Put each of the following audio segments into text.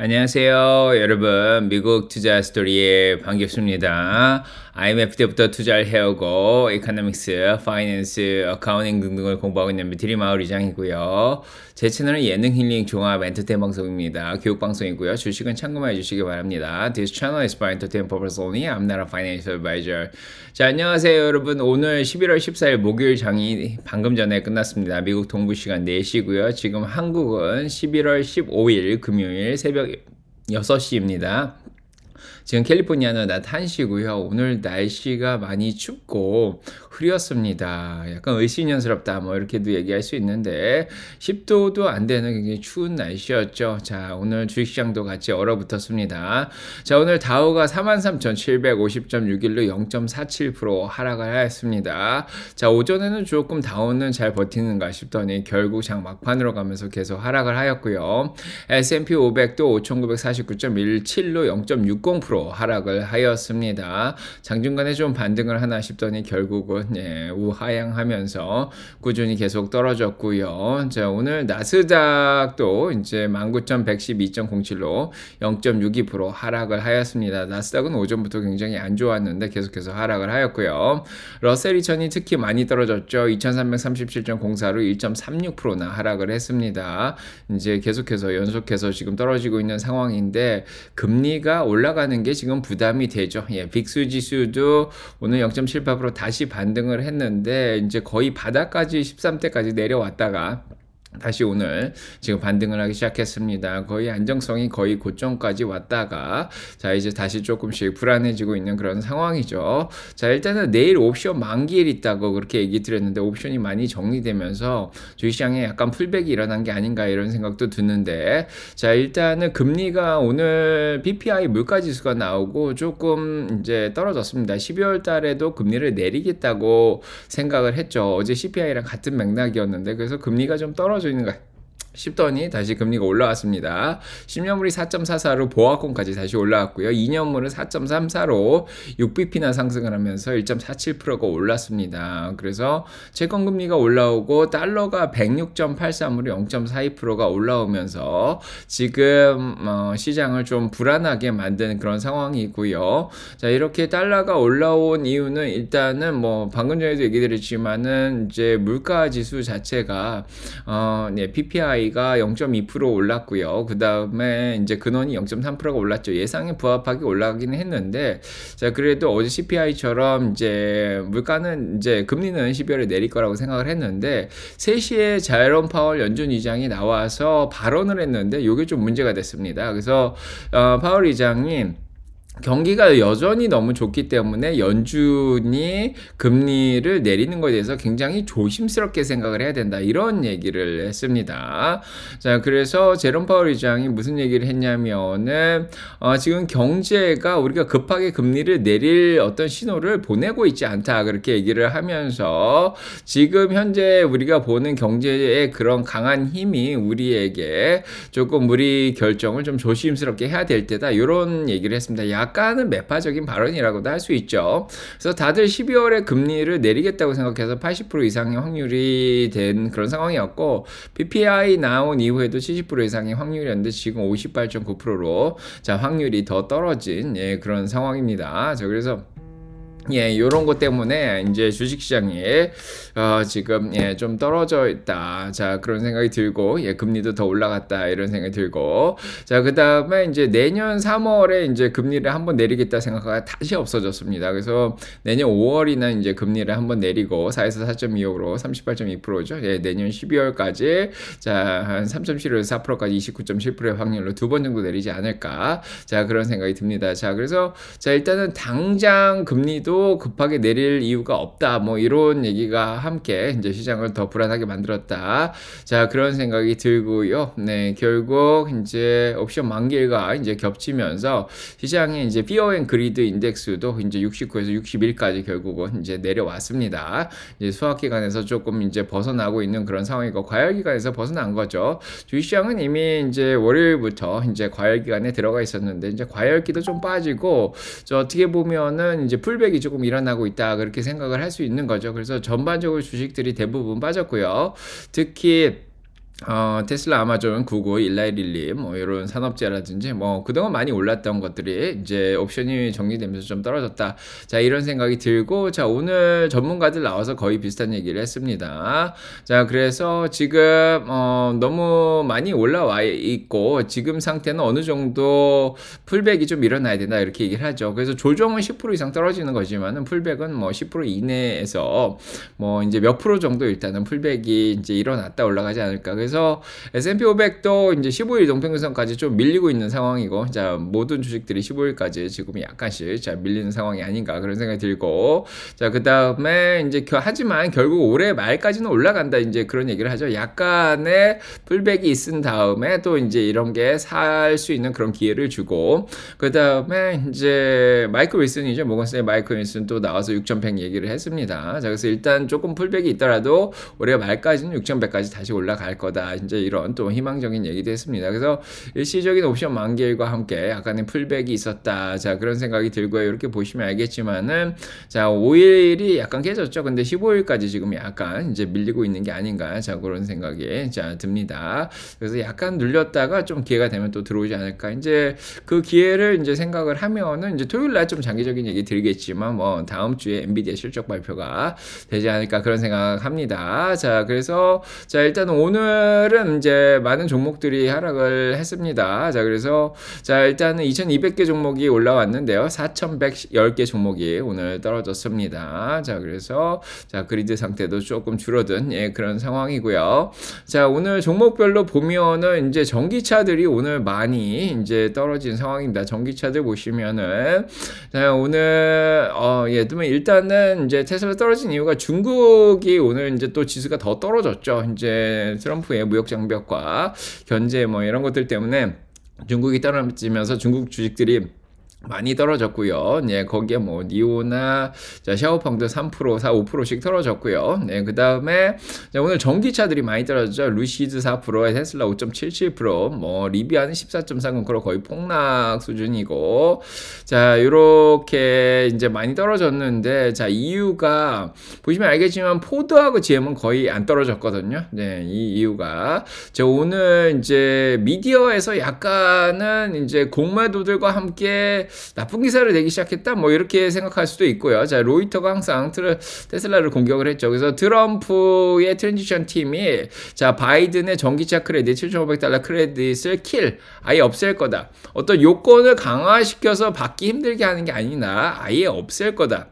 안녕하세요. 여러분, 미국 투자 스토리에 반갑습니다. IMF 때부터 투자를 해오고, 이카노믹스, 파이낸스, 어카운팅 등등을 공부하고 있는 미트리 마을 이장이고요. 제 채널은 예능 힐링 종합 엔터테인 방송입니다. 교육 방송이고요. 주식은 참고만 해주시기 바랍니다. This channel is by e n t e r t a i n purpose only. I'm not a financial advisor. 자, 안녕하세요. 여러분, 오늘 11월 14일 목요일 장이 방금 전에 끝났습니다. 미국 동부 시간 4시고요. 지금 한국은 11월 15일 금요일 새벽 6시입니다. 지금 캘리포니아는 낮 1시고요. 오늘 날씨가 많이 춥고 흐렸습니다. 약간 의심연스럽다 뭐 이렇게도 얘기할 수 있는데 10도도 안 되는 굉장히 추운 날씨였죠. 자 오늘 주식시장도 같이 얼어붙었습니다. 자 오늘 다우가 43,750.61로 0.47% 하락을 하였습니다. 자 오전에는 조금 다우는 잘 버티는가 싶더니 결국 장 막판으로 가면서 계속 하락을 하였고요. S&P 500도 5,949.17로 0.60% 5% 하락을 하였습니다. 장중간에 좀 반등을 하나 싶더니 결국은 예, 우하향하면서 꾸준히 계속 떨어졌고요. 자 오늘 나스닥도 이제 19,112.07로 0.62% 하락을 하였습니다. 나스닥은 오전부터 굉장히 안 좋았는데 계속해서 하락을 하였고요. 러셀 2000이 특히 많이 떨어졌죠. 2,337.04로 1.36%나 하락을 했습니다. 이제 계속해서 연속해서 지금 떨어지고 있는 상황인데 금리가 올라가는 게게 지금 부담이 되죠. 예, 빅스 지수도 오늘 0.78% 다시 반등을 했는데 이제 거의 바닥까지 13대까지 내려왔다가 다시 오늘 지금 반등을 하기 시작했습니다. 거의 안정성이 거의 고점까지 왔다가 자 이제 다시 조금씩 불안해지고 있는 그런 상황이죠. 자 일단은 내일 옵션 만기일 있다고 그렇게 얘기 드렸는데 옵션이 많이 정리되면서 주식시장에 약간 풀백이 일어난 게 아닌가 이런 생각도 드는데 자 일단은 금리가 오늘 PPI 물가지수가 나오고 조금 이제 떨어졌습니다. 12월 달에도 금리를 내리겠다고 생각을 했죠. 어제 CPI랑 같은 맥락이었는데 그래서 금리가 좀 떨어 就那个。 쉽더니 다시 금리가 올라왔습니다. 10년물이 4.44로 보합권까지 다시 올라왔고요. 2년물은 4.34로 6bp나 상승을 하면서 1.47%가 올랐습니다. 그래서 채권 금리가 올라오고 달러가 106.83으로 0.42%가 올라오면서 지금 어, 시장을 좀 불안하게 만드는 그런 상황이고요. 자, 이렇게 달러가 올라온 이유는 일단은 뭐 방금 전에도 얘기 드렸지만은 이제 물가 지수 자체가 어, 네, PPI CPI가 0.2% 올랐고요. 그 다음에 이제 근원이 0.3%가 올랐죠. 예상에 부합하게 올라가긴 했는데 자 그래도 어제 CPI처럼 이제 물가는 이제 금리는 12월에 내릴 거라고 생각을 했는데 3시에 자이론 파월 연준 의장이 나와서 발언을 했는데 요게좀 문제가 됐습니다. 그래서 어, 파월 의장님 경기가 여전히 너무 좋기 때문에 연준이 금리를 내리는 것에 대해서 굉장히 조심스럽게 생각을 해야 된다 이런 얘기를 했습니다. 자 그래서 제롬 파월 의장이 무슨 얘기를 했냐면은 어, 지금 경제가 우리가 급하게 금리를 내릴 어떤 신호를 보내고 있지 않다 그렇게 얘기를 하면서 지금 현재 우리가 보는 경제의 그런 강한 힘이 우리에게 조금 우리 결정을 좀 조심스럽게 해야 될 때다 이런 얘기를 했습니다. 약 약간은 매파적인 발언이라고도 할 수 있죠. 그래서 다들 12월에 금리를 내리겠다고 생각해서 80% 이상의 확률이 된 그런 상황이었고 PPI 나온 이후에도 70% 이상의 확률이었는데 지금 58.9%로 자 확률이 더 떨어진 예, 그런 상황입니다. 자 그래서 예, 요런 것 때문에 이제 주식시장이 어, 지금 예, 좀 떨어져 있다. 자, 그런 생각이 들고 예, 금리도 더 올라갔다. 이런 생각이 들고. 자, 그다음에 이제 내년 3월에 이제 금리를 한번 내리겠다 생각하 다시 없어졌습니다. 그래서 내년 5월이나 이제 금리를 한번 내리고 4에서 4.25로 38.2%죠. 예, 내년 12월까지 자, 한 3.7에서 4%까지 29.7%의 확률로 두 번 정도 내리지 않을까. 자, 그런 생각이 듭니다. 자, 그래서 자, 일단은 당장 금리도 또 급하게 내릴 이유가 없다. 뭐 이런 얘기가 함께 이제 시장을 더 불안하게 만들었다. 자, 그런 생각이 들고요. 네, 결국 이제 옵션 만기일과 이제 겹치면서 시장에 이제 피어 앤 그리드 인덱스도 이제 69에서 61까지 결국은 이제 내려왔습니다. 이제 수학 기간에서 조금 이제 벗어나고 있는 그런 상황이고 과열 기간에서 벗어난 거죠. 주시장은 이미 이제 월요일부터 이제 과열 기간에 들어가 있었는데 이제 과열기도 좀 빠지고 저 어떻게 보면은 이제 풀백이 좀 조금 일어나고 있다 그렇게 생각을 할 수 있는 거죠. 그래서 전반적으로 주식들이 대부분 빠졌고요. 특히 어, 테슬라, 아마존, 구글, 일라이릴리 뭐 이런 산업재라든지 뭐 그동안 많이 올랐던 것들이 이제 옵션이 정리되면서 좀 떨어졌다. 자 이런 생각이 들고 자 오늘 전문가들 나와서 거의 비슷한 얘기를 했습니다. 자 그래서 지금 어, 너무 많이 올라와 있고 지금 상태는 어느 정도 풀백이 좀 일어나야 된다 이렇게 얘기를 하죠. 그래서 조정은 10% 이상 떨어지는 거지만은 풀백은 뭐 10% 이내에서 뭐 이제 몇 프로 정도 일단은 풀백이 이제 일어났다 올라가지 않을까. 그래서 S&P 500도 이제 15일 동평균선까지 좀 밀리고 있는 상황이고 자 모든 주식들이 15일까지 지금 약간씩 자 밀리는 상황이 아닌가 그런 생각이 들고 자그 다음에 이제 하지만 결국 올해 말까지는 올라간다 이제 그런 얘기를 하죠. 약간의 풀백이 있은 다음에 또 이제 이런 게 살 수 있는 그런 기회를 주고 그 다음에 이제 마이크 윌슨이죠. 모건스의 마이크 윌슨 또 나와서 6,100 얘기를 했습니다. 자 그래서 일단 조금 풀백이 있더라도 올해 말까지는 6,100까지 다시 올라갈 거다. 거다. 이제 이런 또 희망적인 얘기도 했습니다. 그래서 일시적인 옵션 만기일과 함께 약간의 풀백이 있었다. 자, 그런 생각이 들고요. 이렇게 보시면 알겠지만은 자, 5일이 약간 깨졌죠. 근데 15일까지 지금 약간 이제 밀리고 있는 게 아닌가. 자, 그런 생각이 자, 듭니다. 그래서 약간 눌렸다가 좀 기회가 되면 또 들어오지 않을까. 이제 그 기회를 이제 생각을 하면은 이제 토요일 날 좀 장기적인 얘기 드리겠지만 뭐 다음 주에 엔비디아 실적 발표가 되지 않을까 그런 생각합니다. 자, 그래서 자, 일단 오늘 오늘은 이제 많은 종목들이 하락을 했습니다. 자, 그래서 자, 일단은 2200개 종목이 올라왔는데요. 4110개 종목이 오늘 떨어졌습니다. 자, 그래서 자, 그리드 상태도 조금 줄어든 예, 그런 상황이고요. 자, 오늘 종목별로 보면은 이제 전기차들이 오늘 많이 이제 떨어진 상황입니다. 전기차들 보시면은 자, 오늘 어, 예, 그러면 뭐 일단은 이제 테슬라 떨어진 이유가 중국이 오늘 이제 또 지수가 더 떨어졌죠. 이제 트럼프 트럼프의 무역 장벽과 견제 뭐 이런 것들 때문에 중국이 떨어지면서 중국 주식들이 많이 떨어졌고요. 네, 거기에 뭐 니오나 자, 샤오펑도 3% 4, 5%씩 떨어졌고요. 네, 그다음에 오늘 전기차들이 많이 떨어졌죠. 루시즈 4%에 테슬라 5.77%, 뭐 리비아는 14.3 그런 거의 폭락 수준이고. 자, 이렇게 이제 많이 떨어졌는데 자, 이유가 보시면 알겠지만 포드하고 GM은 거의 안 떨어졌거든요. 네, 이 이유가 저 오늘 이제 미디어에서 약간은 이제 공매도들과 함께 나쁜 기사를 내기 시작했다 뭐 이렇게 생각할 수도 있고요. 자 로이터가 항상 트레, 테슬라를 공격을 했죠. 그래서 트럼프의 트랜지션 팀이 자 바이든의 전기차 크레딧 7,500달러 크레딧을 킬 아예 없앨 거다. 어떤 요건을 강화시켜서 받기 힘들게 하는 게아니나 아예 없앨 거다.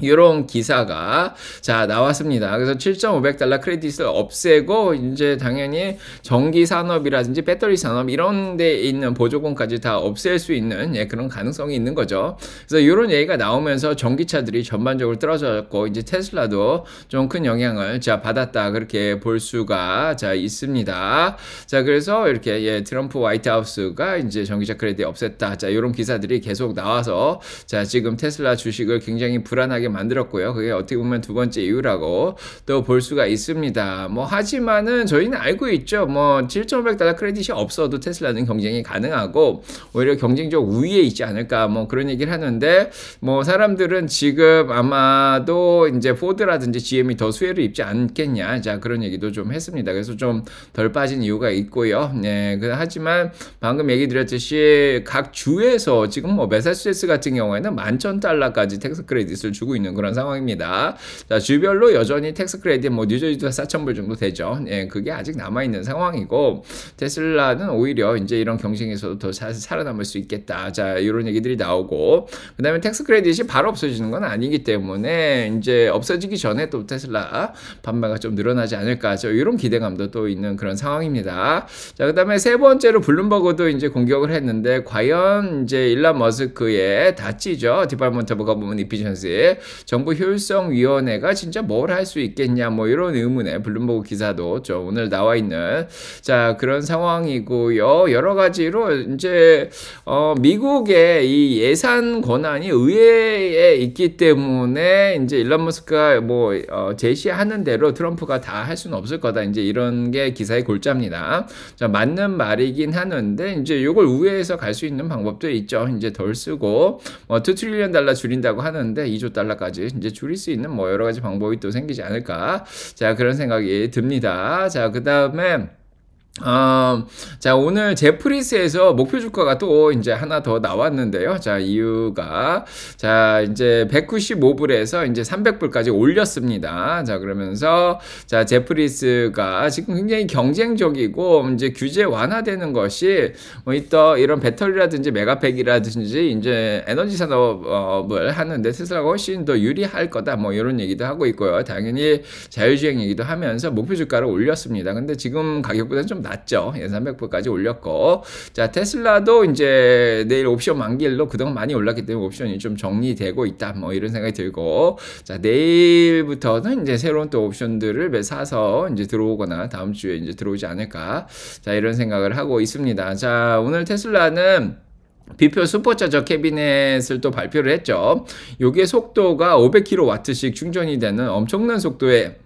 이런 기사가 자 나왔습니다. 그래서 7.500달러 크레딧을 없애고 이제 당연히 전기 산업이라든지 배터리 산업 이런 데 있는 보조금까지 다 없앨 수 있는 예, 그런 가능성이 있는 거죠. 그래서 이런 얘기가 나오면서 전기차들이 전반적으로 떨어졌고 이제 테슬라도 좀 큰 영향을 자 받았다 그렇게 볼 수가 자 있습니다. 자 그래서 이렇게 예, 트럼프 화이트하우스가 이제 전기차 크레딧 없앴다 자 이런 기사들이 계속 나와서 자 지금 테슬라 주식을 굉장히 불안하게 못게 만들었고요. 그게 어떻게 보면 두 번째 이유라고 또 볼 수가 있습니다. 뭐 하지만은 저희는 알고 있죠. 뭐 7,500달러 크레딧이 없어도 테슬라는 경쟁이 가능하고 오히려 경쟁적 우위에 있지 않을까 뭐 그런 얘기를 하는데 뭐 사람들은 지금 아마도 이제 포드라든지 GM이 더 수혜를 입지 않겠냐 자 그런 얘기도 좀 했습니다. 그래서 좀 덜 빠진 이유가 있고요. 네, 그 하지만 방금 얘기 드렸듯이 각 주에서 지금 뭐 메사추세츠 같은 경우에는 11,000달러까지 텍스 크레딧을 주고 있는 그런 상황입니다. 자, 주별로 여전히 텍스 크레딧 뭐 뉴저지도 4천불 정도 되죠. 예, 그게 아직 남아 있는 상황이고 테슬라는 오히려 이제 이런 경쟁에서도 더 사, 살아남을 수 있겠다. 자, 이런 얘기들이 나오고 그다음에 텍스 크레딧이 바로 없어지는 건 아니기 때문에 이제 없어지기 전에 또 테슬라 판매가 좀 늘어나지 않을까. 저 이런 기대감도 또 있는 그런 상황입니다. 자, 그다음에 세 번째로 블룸버그도 이제 공격을 했는데 과연 이제 일란 머스크의 다치죠. 디발먼트 버거먼 이피션스 정부 효율성 위원회가 진짜 뭘 할 수 있겠냐 뭐 이런 의문에 블룸버그 기사도 저 오늘 나와 있는 자 그런 상황이고요. 여러 가지로 이제 어 미국의 이 예산 권한이 의회에 있기 때문에 이제 일론 머스크가 뭐어 제시하는 대로 트럼프가 다 할 수는 없을 거다. 이제 이런 게 기사의 골자입니다. 자 맞는 말이긴 하는데 이제 이걸 의회에서갈 수 있는 방법도 있죠. 이제 덜 쓰고 뭐2 트릴리언 달러 줄인다고 하는데 2조 달러 달러까지 이제 줄일 수 있는 뭐 여러 가지 방법이 또 생기지 않을까. 자, 그런 생각이 듭니다. 자, 그 다음에 아, 자, 오늘 제프리스에서 목표 주가가 또 이제 하나 더 나왔는데요. 자, 이유가, 자, 이제 195불에서 이제 300불까지 올렸습니다. 자, 그러면서, 자, 제프리스가 지금 굉장히 경쟁적이고, 이제 규제 완화되는 것이, 뭐, 이따 이런 배터리라든지 메가팩이라든지, 이제 에너지 산업을 하는데 스스로가 훨씬 더 유리할 거다. 뭐, 이런 얘기도 하고 있고요. 당연히 자율주행 얘기도 하면서 목표 주가를 올렸습니다. 근데 지금 가격보다는 좀 낮죠. 예, 300불까지 올렸고. 자, 테슬라도 이제 내일 옵션 만기일로 그동안 많이 올랐기 때문에 옵션이 좀 정리되고 있다. 뭐 이런 생각이 들고. 자, 내일부터는 이제 새로운 또 옵션들을 사서 이제 들어오거나 다음 주에 이제 들어오지 않을까. 자, 이런 생각을 하고 있습니다. 자, 오늘 테슬라는 비표 슈퍼차저 캐비넷을 또 발표를 했죠. 요게 속도가 500kW씩 충전이 되는 엄청난 속도의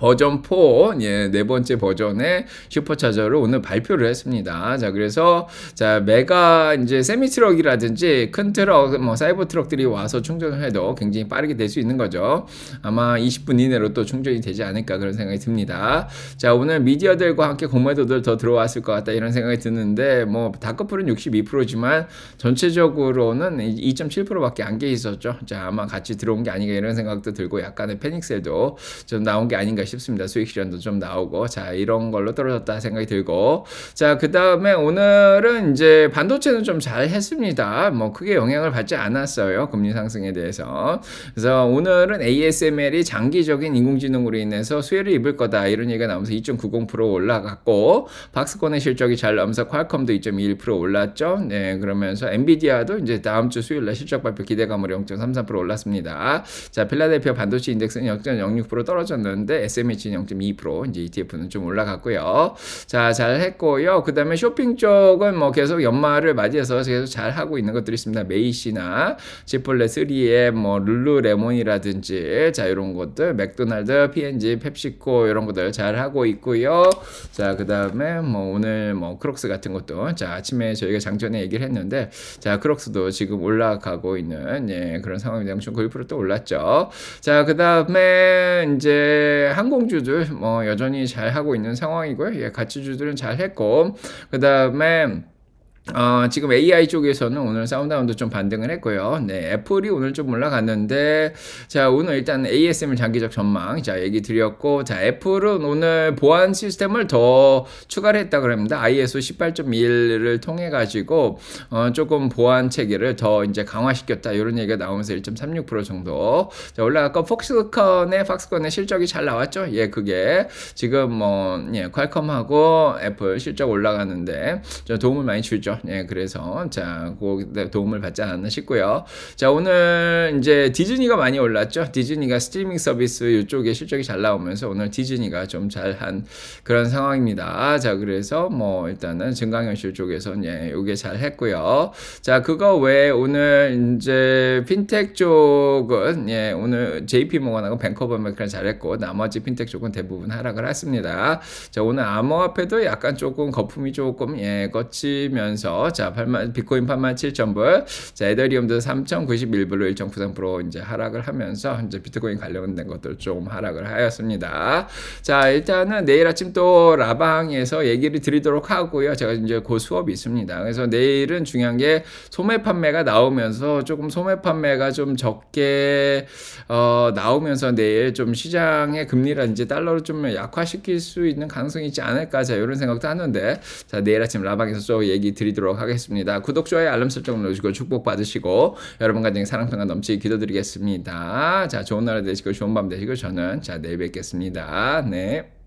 버전 4, 예, 네 번째 버전의 슈퍼차저를 오늘 발표를 했습니다. 자, 그래서, 자, 메가 이제 세미트럭이라든지 큰 트럭, 뭐, 사이버 트럭들이 와서 충전을 해도 굉장히 빠르게 될 수 있는 거죠. 아마 20분 이내로 또 충전이 되지 않을까 그런 생각이 듭니다. 자, 오늘 미디어들과 함께 공매도들 더 들어왔을 것 같다 이런 생각이 드는데, 뭐, 다크풀은 62%지만 전체적으로는 2.7%밖에 안계셨죠 자, 아마 같이 들어온 게 아닌가 이런 생각도 들고 약간의 패닉셀도 좀 나온 게 아닌가 싶습니다. 수익 실현도 좀 나오고 자 이런 걸로 떨어졌다 생각이 들고 자 그 다음에 오늘은 이제 반도체는 좀 잘 했습니다. 뭐 크게 영향을 받지 않았어요. 금리 상승에 대해서 그래서 오늘은 ASML이 장기적인 인공지능으로 인해서 수혜를 입을 거다 이런 얘기가 나오면서 2.90% 올라갔고 박스권의 실적이 잘 나오면서 퀄컴도 2.21% 올랐죠. 네 그러면서 엔비디아도 이제 다음 주 수요일 날 실적 발표 기대감으로 0.33% 올랐습니다. 자 필라델피아 반도체 인덱스는 0.06% 떨어졌는데 S SMH는 0.2% 이제 ETF는 좀 올라갔고요. 자, 잘 했고요. 그 다음에 쇼핑 쪽은 뭐 계속 연말을 맞이해서 계속 잘 하고 있는 것들이 있습니다. 메이시나 지폴레 3M, 뭐 룰루레몬이라든지 자 이런 것들 맥도날드, P&G, 펩시코 이런 것들 잘 하고 있고요. 자, 그 다음에 뭐 오늘 뭐 크록스 같은 것도 자 아침에 저희가 장전에 얘기를 했는데 자 크록스도 지금 올라가고 있는 예, 그런 상황입니다. 0 9%또 올랐죠. 자, 그 다음에 이제 한국 항공주들 뭐 여전히 잘 하고 있는 상황이고요. 예, 가치주들은 잘 했고 그 다음에 어, 지금 AI 쪽에서는 오늘 사운드다운도 좀 반등을 했고요. 네, 애플이 오늘 좀 올라갔는데, 자, 오늘 일단 a s m 을 장기적 전망, 자, 얘기 드렸고, 자, 애플은 오늘 보안 시스템을 더 추가를 했다 그럽니다. ISO 18.1을 통해가지고, 어, 조금 보안 체계를 더 이제 강화시켰다. 이런 얘기가 나오면서 1.36% 정도. 자, 올라갔고, 폭스컨의, 팍스컨의 실적이 잘 나왔죠? 예, 그게. 지금 뭐, 예, 퀄컴하고 애플 실적 올라가는데, 좀 도움을 많이 주죠. 예, 그래서 자, 그 도움을 받지 않았나 싶고요. 자, 오늘 이제 디즈니가 많이 올랐죠. 디즈니가 스트리밍 서비스 이쪽에 실적이 잘 나오면서 오늘 디즈니가 좀 잘한 그런 상황입니다. 자, 그래서 뭐 일단은 증강현실 쪽에선 예, 요게 잘 했고요. 자, 그거 외에 오늘 이제 핀텍 쪽은 예, 오늘 JP 모건하고 뱅커버 맥크랑 잘했고 나머지 핀텍 쪽은 대부분 하락을 했습니다. 자, 오늘 암호화폐도 약간 조금 거품이 조금 예, 거치면서 하면서 자 8만 비코인 8만 7천 불, 자 에더리움도 3,091불로 일정 1.93% 이제 하락을 하면서 이제 비트코인 관련된 것들 좀 하락을 하였습니다. 자 일단은 내일 아침 또 라방에서 얘기를 드리도록 하고요. 제가 이제 곧 수업이 있습니다. 그래서 내일은 중요한 게 소매 판매가 나오면서 조금 소매 판매가 좀 적게 어, 나오면서 내일 좀 시장의 금리라든지 달러를 좀 약화시킬 수 있는 가능성이 있지 않을까 자 이런 생각도 하는데 자 내일 아침 라방에서 또 얘기 드리. 드리도록 하겠습니다. 구독, 좋아요, 알람 설정 눌러주시고 축복받으시고 여러분 가정에 사랑평가 넘치게 기도드리겠습니다. 자, 좋은 하루 되시고 좋은 밤 되시고 저는 자, 내일 뵙겠습니다. 네.